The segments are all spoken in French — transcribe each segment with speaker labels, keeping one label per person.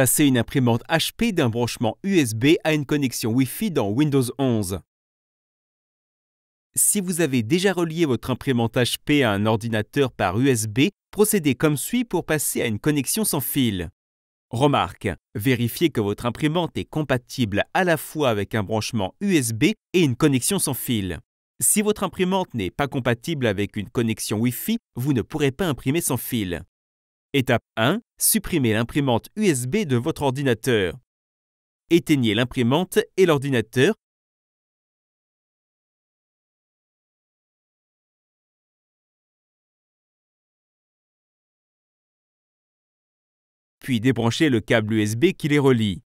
Speaker 1: passer une imprimante HP d'un branchement USB
Speaker 2: à une connexion Wi-Fi dans Windows 11. Si vous avez déjà relié votre imprimante HP à un ordinateur par USB, procédez comme suit pour passer à une connexion sans fil. Remarque, vérifiez que votre imprimante est compatible à la fois avec un branchement USB et une connexion sans fil. Si votre imprimante n'est pas compatible avec une connexion Wi-Fi, vous ne pourrez pas imprimer sans fil. Étape 1. Supprimez l'imprimante USB de votre ordinateur. Éteignez
Speaker 1: l'imprimante et l'ordinateur. Puis débranchez le câble USB qui les relie.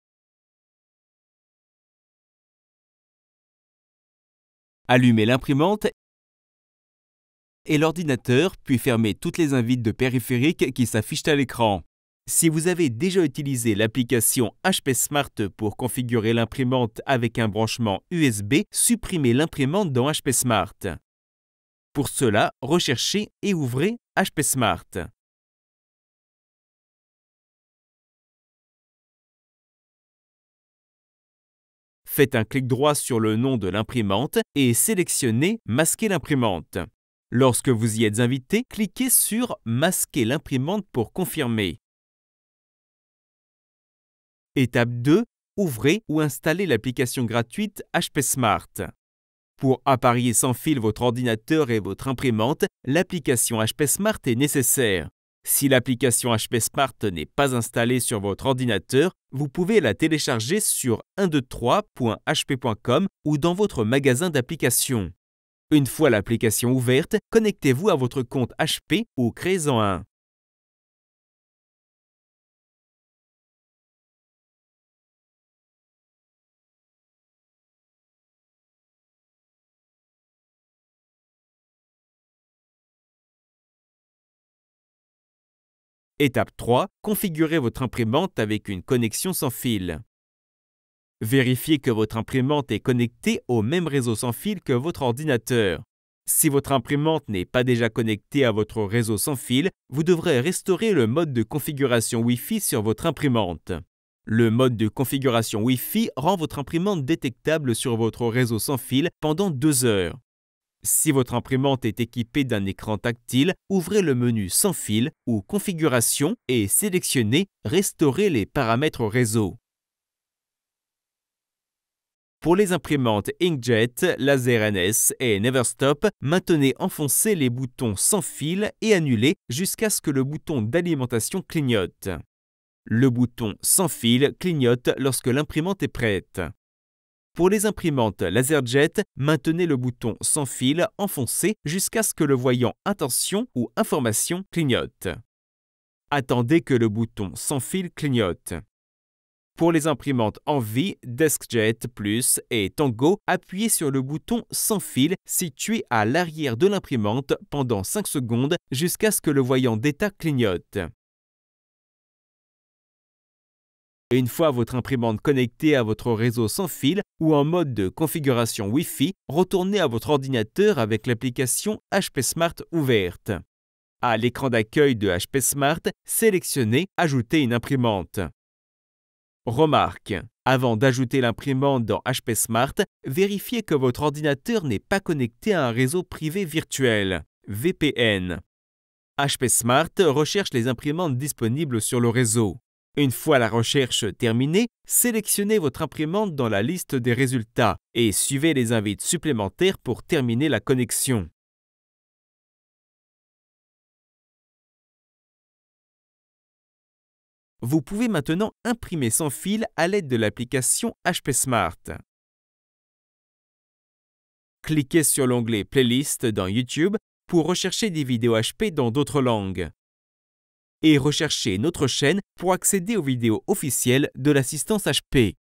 Speaker 1: Allumez l'imprimante
Speaker 2: et l'ordinateur, puis fermez toutes les invites de périphériques qui s'affichent à l'écran. Si vous avez déjà utilisé l'application HP Smart pour configurer l'imprimante avec un branchement USB, supprimez l'imprimante dans HP Smart. Pour cela, recherchez et ouvrez HP Smart. Faites un clic droit sur le nom de l'imprimante et sélectionnez Masquer l'imprimante. Lorsque vous y êtes invité, cliquez sur Masquer l'imprimante pour confirmer. Étape 2. Ouvrez ou installez l'application gratuite HP Smart. Pour appareiller sans fil votre ordinateur et votre imprimante, l'application HP Smart est nécessaire. Si l'application HP Smart n'est pas installée sur votre ordinateur, vous pouvez la télécharger sur 123.hp.com ou dans votre magasin d'applications. Une fois l'application ouverte, connectez-vous à votre compte HP ou créez-en un. Étape 3. Configurez votre imprimante avec une connexion sans fil. Vérifiez que votre imprimante est connectée au même réseau sans fil que votre ordinateur. Si votre imprimante n'est pas déjà connectée à votre réseau sans fil, vous devrez restaurer le mode de configuration Wi-Fi sur votre imprimante. Le mode de configuration Wi-Fi rend votre imprimante détectable sur votre réseau sans fil pendant deux heures. Si votre imprimante est équipée d'un écran tactile, ouvrez le menu Sans fil ou Configuration et sélectionnez Restaurer les paramètres réseau. Pour les imprimantes Inkjet, Laser NS et Neverstop, maintenez enfoncés les boutons sans fil et annulez jusqu'à ce que le bouton d'alimentation clignote. Le bouton sans fil clignote lorsque l'imprimante est prête. Pour les imprimantes LaserJet, maintenez le bouton sans fil enfoncé jusqu'à ce que le voyant Intention ou Information clignote. Attendez que le bouton sans fil clignote. Pour les imprimantes Envy, DeskJet Plus et Tango, appuyez sur le bouton sans fil situé à l'arrière de l'imprimante pendant 5 secondes jusqu'à ce que le voyant d'état clignote. Une fois votre imprimante connectée à votre réseau sans fil ou en mode de configuration Wi-Fi, retournez à votre ordinateur avec l'application HP Smart ouverte. À l'écran d'accueil de HP Smart, sélectionnez Ajouter une imprimante. Remarque, avant d'ajouter l'imprimante dans HP Smart, vérifiez que votre ordinateur n'est pas connecté à un réseau privé virtuel, VPN. HP Smart recherche les imprimantes disponibles sur le réseau. Une fois la recherche terminée, sélectionnez votre imprimante dans la liste des résultats et suivez les invites supplémentaires pour terminer la connexion. Vous pouvez maintenant imprimer sans fil à l'aide de l'application HP Smart. Cliquez sur l'onglet Playlist dans YouTube pour rechercher des vidéos HP dans d'autres langues. Et recherchez notre chaîne pour accéder aux vidéos officielles de l'assistance HP.